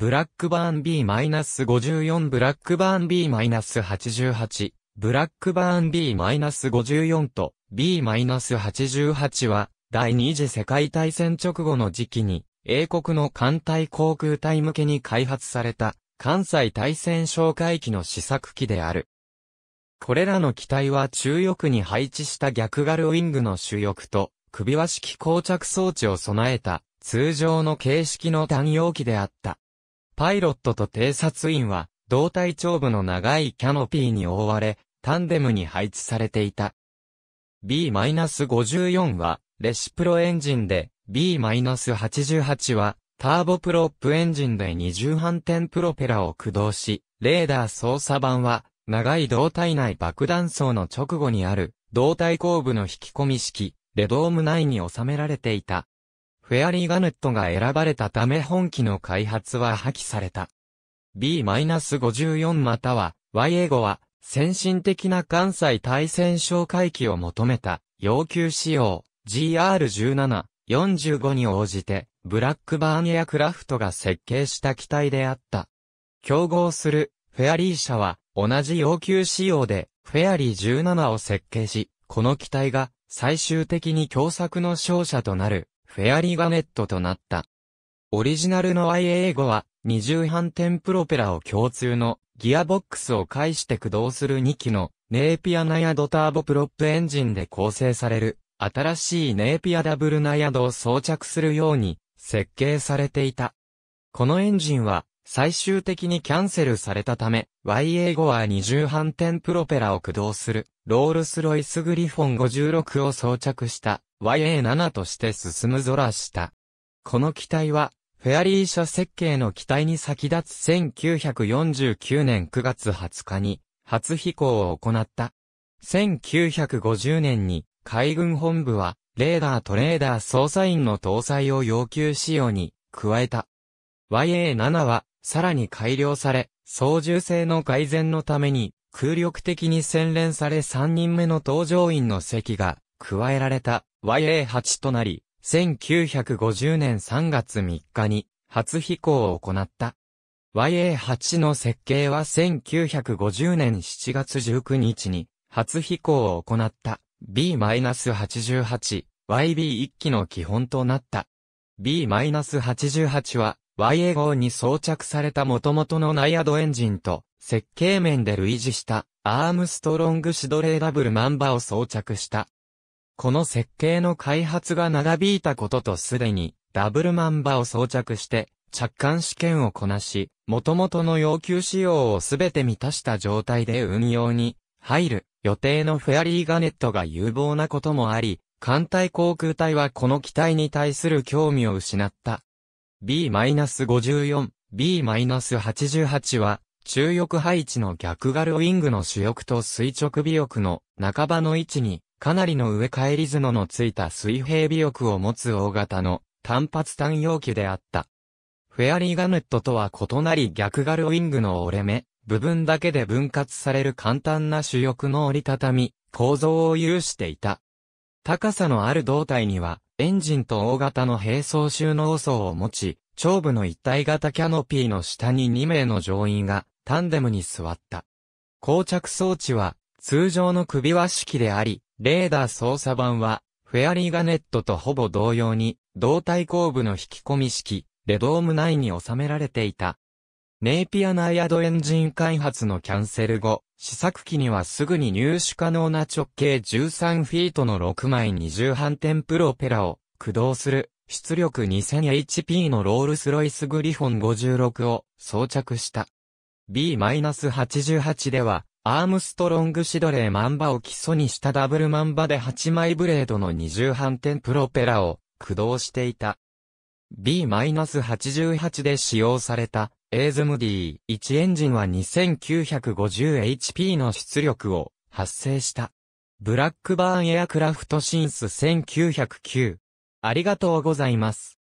ブラックバーン B-54 ブラックバーン B-88 ブラックバーン B-54 と B-88 は第二次世界大戦直後の時期に英国の艦隊航空隊向けに開発された関西大戦哨戒機の試作機である。これらの機体は中翼に配置した逆ガルウィングの主翼と首輪式膠着装置を備えた通常の形式の単容機であった。パイロットと偵察員は、胴体長部の長いキャノピーに覆われ、タンデムに配置されていた。B-54 は、レシプロエンジンで、B-88 は、ターボプロップエンジンで二重反転プロペラを駆動し、レーダー操作版は、長い胴体内爆弾層の直後にある、胴体後部の引き込み式、レドーム内に収められていた。フェアリー・ガネットが選ばれたため本機の開発は破棄された。B-54 または YA 語は先進的な関西対戦哨戒機を求めた要求仕様 GR17、45に応じてブラックバーンエアクラフトが設計した機体であった。競合するフェアリー社は同じ要求仕様でフェアリー17を設計し、この機体が最終的に共作の勝者となるフェアリーガネットとなった。オリジナルの IA 語は、二重反転プロペラを共通のギアボックスを介して駆動する2機のネーピアナヤドターボプロップエンジンで構成される新しいネーピアダブルナヤドを装着するように設計されていた。このエンジンは最終的にキャンセルされたため YA5 は二重反転プロペラを駆動するロールスロイスグリフォン56を装着した YA7 として進む空した。この機体は、フェアリー社設計の機体に先立つ1949年9月20日に、初飛行を行った。1950年に、海軍本部は、レーダーとレーダー操作員の搭載を要求仕様に、加えた。YA7 は、さらに改良され、操縦性の改善のために、空力的に洗練され3人目の搭乗員の席が加えられた YA8 となり、1950年3月3日に初飛行を行った。YA8 の設計は1950年7月19日に初飛行を行った B-88 YB1 機の基本となった。B-88 は YA5 に装着された元々のナイアドエンジンと設計面で類似したアームストロングシドレーダブルマンバを装着したこの設計の開発が長引いたこととすでに、ダブルマンバを装着して、着艦試験をこなし、元々の要求仕様をすべて満たした状態で運用に入る予定のフェアリーガネットが有望なこともあり、艦隊航空隊はこの機体に対する興味を失った。B-54、B-88 は、中翼配置の逆ガルウィングの主翼と垂直尾翼の半ばの位置にかなりの植え替えリズのついた水平尾翼を持つ大型の単発単容機であった。フェアリーガネットとは異なり逆ガルウィングの折れ目、部分だけで分割される簡単な主翼の折りたたみ、構造を有していた。高さのある胴体には、エンジンと大型の並走収納層を持ち、頂部の一体型キャノピーの下に2名の乗員がタンデムに座った。膠着装置は通常の首輪式であり、レーダー操作版は、フェアリーガネットとほぼ同様に、胴体後部の引き込み式、レドーム内に収められていた。ネイピアナイアドエンジン開発のキャンセル後、試作機にはすぐに入手可能な直径13フィートの6枚20反転プロペラを駆動する出力 2000HP のロールスロイスグリフォン56を装着した。B-88 ではアームストロングシドレーマンバを基礎にしたダブルマンバで8枚ブレードの二重反転プロペラを駆動していた。B-88 で使用されたエーズム D1 エンジンは 2950HP の出力を発生した。ブラックバーンエアクラフトシンス1909。ありがとうございます。